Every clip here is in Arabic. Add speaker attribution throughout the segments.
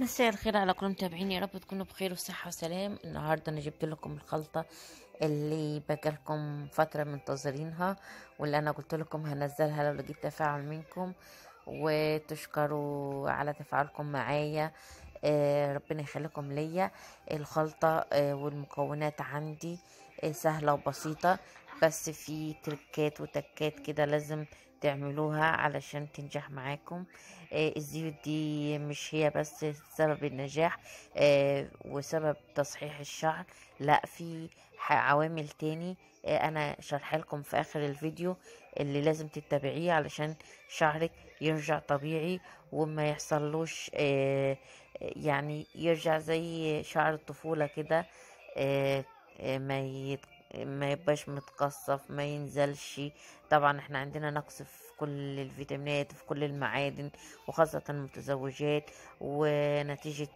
Speaker 1: مساء الخير على كل متابعيني يا رب تكونوا بخير وصحة وسلام النهاردة أنا جبت لكم الخلطة اللي بقالكم فترة منتظرينها واللي أنا قلت لكم هنزلها لو لقيت تفاعل منكم وتشكروا على تفاعلكم معايا آه، ربنا يخليكم ليا الخلطة آه، والمكونات عندي آه، سهلة وبسيطة بس في تركات وتكات كده لازم تعملوها علشان تنجح معاكم آه الزيوت دي مش هي بس سبب النجاح آه وسبب تصحيح الشعر لا في عوامل تاني آه انا شرح لكم في اخر الفيديو اللي لازم تتابعيه علشان شعرك يرجع طبيعي وما يحصلوش آه يعني يرجع زي شعر الطفولة كده آه, آه، ما يتقطعش ما يبقاش متقصف ما ينزلش طبعا احنا عندنا نقص في كل الفيتامينات وفي كل المعادن وخاصة المتزوجات ونتيجة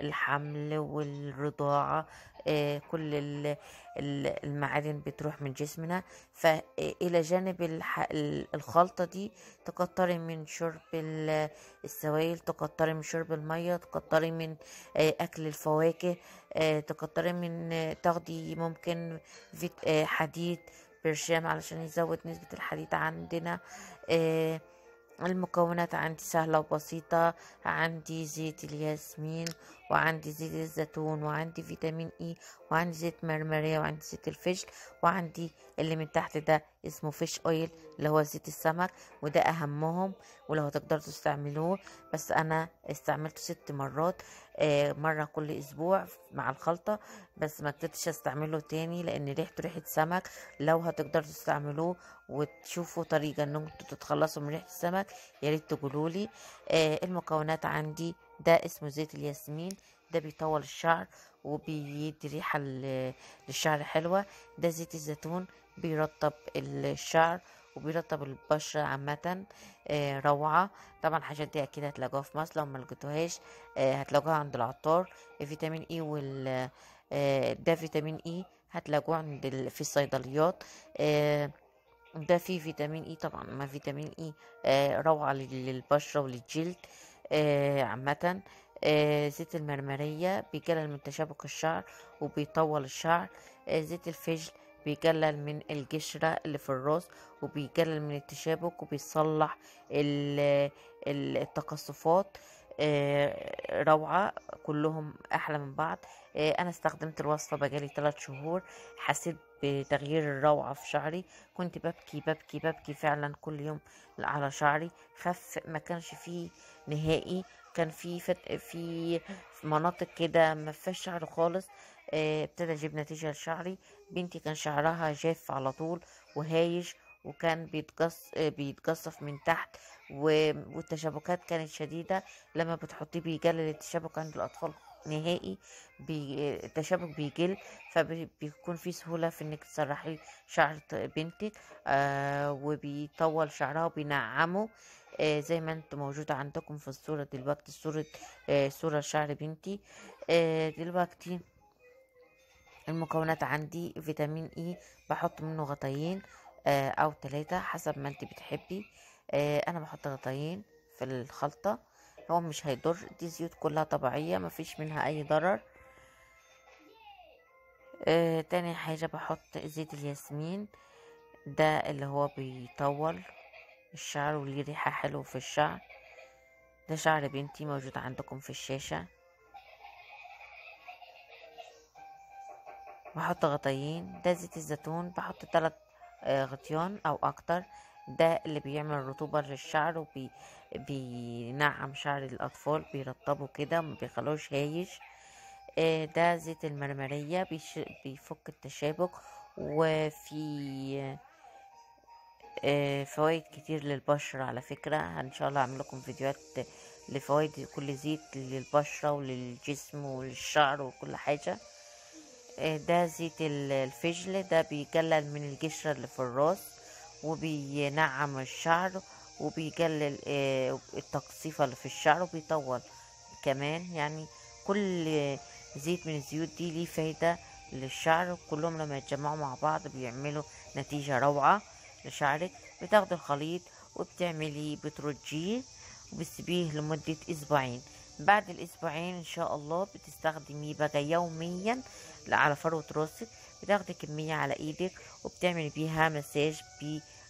Speaker 1: الحمل والرضاعة آه، كل المعادن بتروح من جسمنا فإلى آه، جانب الخلطة دي تقطري من شرب السوائل تقطري من شرب المية تقطري من آه، أكل الفواكه تقطري من تاخدي ممكن حديد برشام علشان يزود نسبة الحديد عندنا آه، المكونات عندي سهلة وبسيطة عندي زيت الياسمين وعندي زيت الزيتون وعندي فيتامين اي e، وعندي زيت مرمرية وعندي زيت الفجل وعندي اللي من تحت ده اسمه فيش اويل اللي هو زيت السمك وده اهمهم ولو تقدروا تستعملوه بس انا استعملته ست مرات آه، مرة كل اسبوع مع الخلطة بس ما قدرتش استعمله تاني لان ريحته ريحة سمك لو هتقدروا تستعملوه وتشوفوا طريقة انكم تتخلصوا من ريحة السمك ياريت تقولولي آه، المكونات عندي ده اسمه زيت الياسمين ده بيطول الشعر وبيدي ريحة للشعر حلوة ده زيت الزيتون بيرطب الشعر وبيرطب البشرة عامة آه، روعة طبعا الحاجات دي اكيد هتلاقوها في مصر لو ما لقيتوهاش آه، هتلاقوها عند العطار الفيتامين اي e وال آه، ده فيتامين اي e هتلاقوه عند في الصيدليات ده فيه فيتامين اي e طبعا ما فيتامين اي روعة للبشرة وللجلد آه، عامة آه، زيت المرمرية بيقلل من تشابك الشعر وبيطول الشعر آه، زيت الفجل بيقلل من القشرة اللي في الراس وبيقلل من التشابك وبيصلح التقصفات آه، روعة كلهم أحلى من بعض آه، أنا استخدمت الوصفة بقالي ثلاث شهور حسيت بتغيير الروعة في شعري كنت ببكي ببكي ببكي فعلا كل يوم على شعري خف ما كانش فيه نهائي كان في فت... في مناطق كده ما فيهاش شعر خالص آه، ابتدى اجيب نتيجه لشعري بنتي كان شعرها جاف على طول وهايش وكان بيتقص بيتقصف من تحت والتشابكات كانت شديده لما بتحطيه بيجلل التشابك عند الاطفال نهائي بي... التشابك بيجل فبيكون في سهولة في انك تسرحي شعر بنتك آه وبيطول شعرها وبينعمه آه زي ما انت موجودة عندكم في الصورة دلوقتي صورة آه صورة شعر بنتي آه دلوقتي المكونات عندي فيتامين اي e، بحط منه غطيين آه، او ثلاثة حسب ما انت بتحبي آه، انا بحط غطاين في الخلطة هو مش هيضر دي زيوت كلها طبيعية مفيش منها اي ضرر آه، تاني حاجة بحط زيت الياسمين ده اللي هو بيطول الشعر وليه ريحة حلوة في الشعر ده شعر بنتي موجود عندكم في الشاشة بحط غطيين ده زيت الزيتون بحط تلات آه، غطيان او اكتر ده اللي بيعمل رطوبة للشعر وبينعم شعر الأطفال بيرطبه كده مبيخلوش هايش آه، ده زيت المرمرية بيفك التشابك وفي آه، فوائد كتير للبشرة على فكرة ان شاء الله لكم فيديوهات لفوائد كل زيت للبشرة وللجسم وللشعر وكل حاجة آه، ده زيت الفجل ده بيقلل من القشرة اللي في الراس وبينعم الشعر وبيقلل آه، التقصيفة اللي في الشعر وبيطول كمان يعني كل زيت من الزيوت دي ليه فايدة للشعر كلهم لما يتجمعوا مع بعض بيعملوا نتيجة روعة لشعرك بتاخدي الخليط وبتعمليه بترجيه وبتسيبيه لمدة اسبوعين بعد الاسبوعين ان شاء الله بتستخدميه بقى يوميا على فروة راسك بتاخدي كمية على ايدك وبتعملي بيها مساج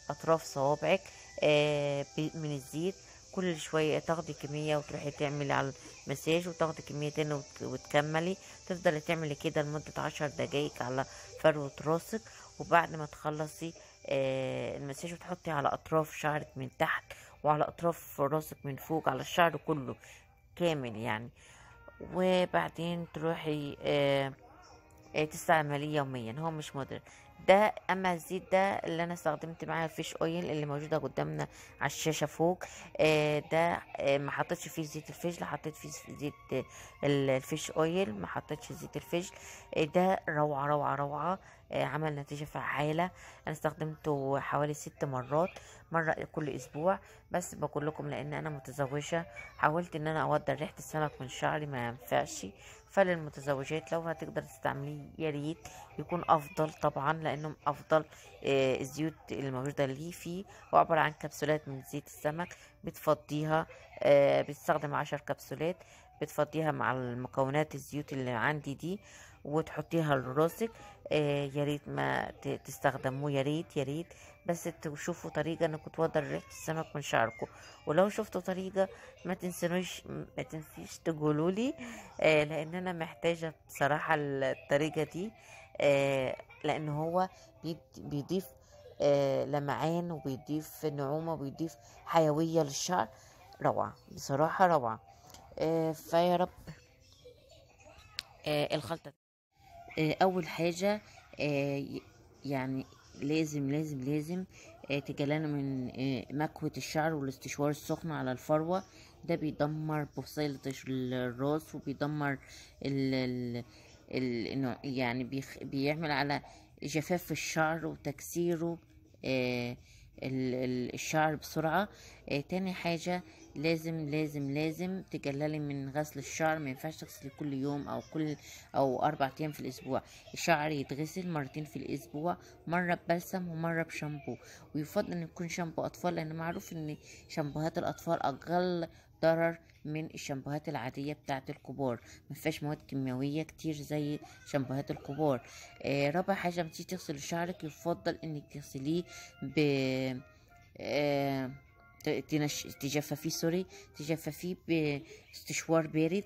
Speaker 1: باطراف صوابعك آه، من الزيت كل شوية تاخدي كمية وتروحي تعملي على المساج وتاخدي كمية تاني وتكملي تفضلي تعملي كده لمدة عشر دقايق على فروة راسك وبعد ما تخلصي آه، المساج وتحطي على اطراف شعرك من تحت وعلى اطراف راسك من فوق على الشعر كله كامل يعني وبعدين تروحي آه، آه، تستعمليه يوميا هو مش مضر ده اما الزيت ده اللي انا استخدمت معاه الفيش اويل اللي موجوده قدامنا على الشاشه فوق آه، ده ما حطيتش فيه زيت الفجل حطيت فيه زيت الفيش اويل ما حطيتش زيت الفجل ده روعه روعه روعه آه، عمل نتيجة فعالة انا استخدمته حوالي ست مرات مرة كل اسبوع بس بقول لكم لان انا متزوجة حاولت ان انا اودر ريحة السمك من شعري ما ينفعش فللمتزوجات لو هتقدر تستعمليه يا ريت يكون افضل طبعا لانه افضل آه، الزيوت الموجودة اللي فيه وعبارة عن كبسولات من زيت السمك بتفضيها آه، بتستخدم عشر كبسولات بتفضيها مع المكونات الزيوت اللي عندي دي وتحطيها لراسك آه يا ريت ما تستخدموه يا ريت يا ريت بس تشوفوا طريقه انكم تودر ريحه السمك من شعركم ولو شفتوا طريقه ما تنسونيش ما تنسيش تقولوا لي آه لان انا محتاجه بصراحه الطريقه دي آه لان هو بيضيف آه لمعان وبيضيف نعومه وبيضيف حيويه للشعر روعه بصراحه روعه آه، فيا رب آه، الخلطة آه، أول حاجة يعني لازم لازم لازم تجلانه من مكوة الشعر والاستشوار السخن على الفروة ده بيدمر بصيلة الراس وبيدمر ال ال يعني بيعمل على جفاف الشعر وتكسيره الشعر بسرعة آه، تاني حاجة لازم لازم لازم تجللي من غسل الشعر ما ينفعش تغسلي كل يوم او كل او اربع ايام في الاسبوع الشعر يتغسل مرتين في الاسبوع مره ببلسم ومره بشامبو ويفضل ان يكون شامبو اطفال لان معروف ان شامبوهات الاطفال اقل ضرر من الشامبوهات العادية بتاعة الكبار مفيهاش مواد كيميائية كتير زي شامبوهات الكبار آه رابع حاجة لما تيجي تغسل شعرك يفضل انك تغسليه ب آه تجففيه سوري تجففيه باستشوار بارد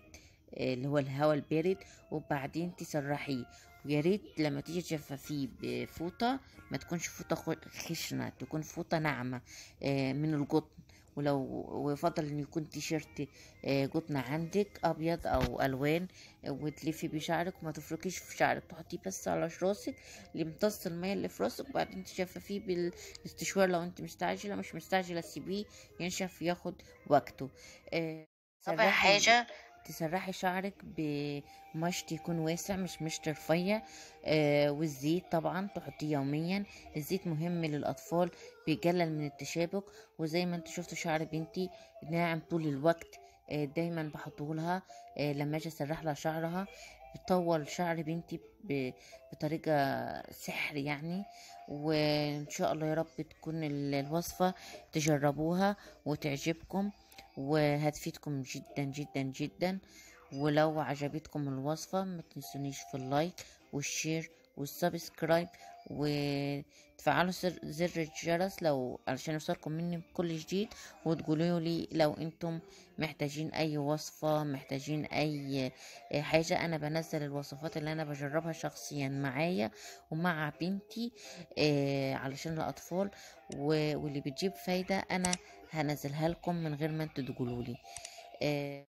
Speaker 1: آه، اللي هو الهواء البارد وبعدين تسرحيه ويا ريت لما تيجي تجففيه بفوطة ما تكونش فوطة خشنة تكون فوطة ناعمة آه، من القطن ولو ويفضل ان يكون تيشيرت آه، قطن عندك ابيض او الوان آه، وتلفي بيه شعرك وما تفركيش في شعرك تحطيه بس على راسك لمتص المية اللي في راسك وبعدين تشففيه بالاستشوار لو انت مستعجلة مش مستعجلة سيبيه ينشف ياخد وقته آه، طبعا حاجة تسرحي شعرك بمشط يكون واسع مش مشط رفيع آه والزيت طبعا تحطيه يوميا الزيت مهم للاطفال بيقلل من التشابك وزي ما انت شفتوا شعر بنتي ناعم طول الوقت آه دايما بحطهولها آه لما اجي اسرح لها شعرها بتطول شعر بنتي بطريقة سحر يعني وان شاء الله يا رب تكون الوصفة تجربوها وتعجبكم وهتفيدكم جدا جدا جدا ولو عجبتكم الوصفة ما تنسونيش في اللايك والشير والسبسكرايب وتفعلوا زر الجرس لو علشان يوصلكم مني كل جديد وتقولوا لي لو انتم محتاجين اي وصفة محتاجين اي آه، حاجة انا بنزل الوصفات اللي انا بجربها شخصيا معايا ومع بنتي آه، علشان الاطفال واللي بتجيب فايدة انا هنزلها لكم من غير ما انتوا تقولوا لي آه،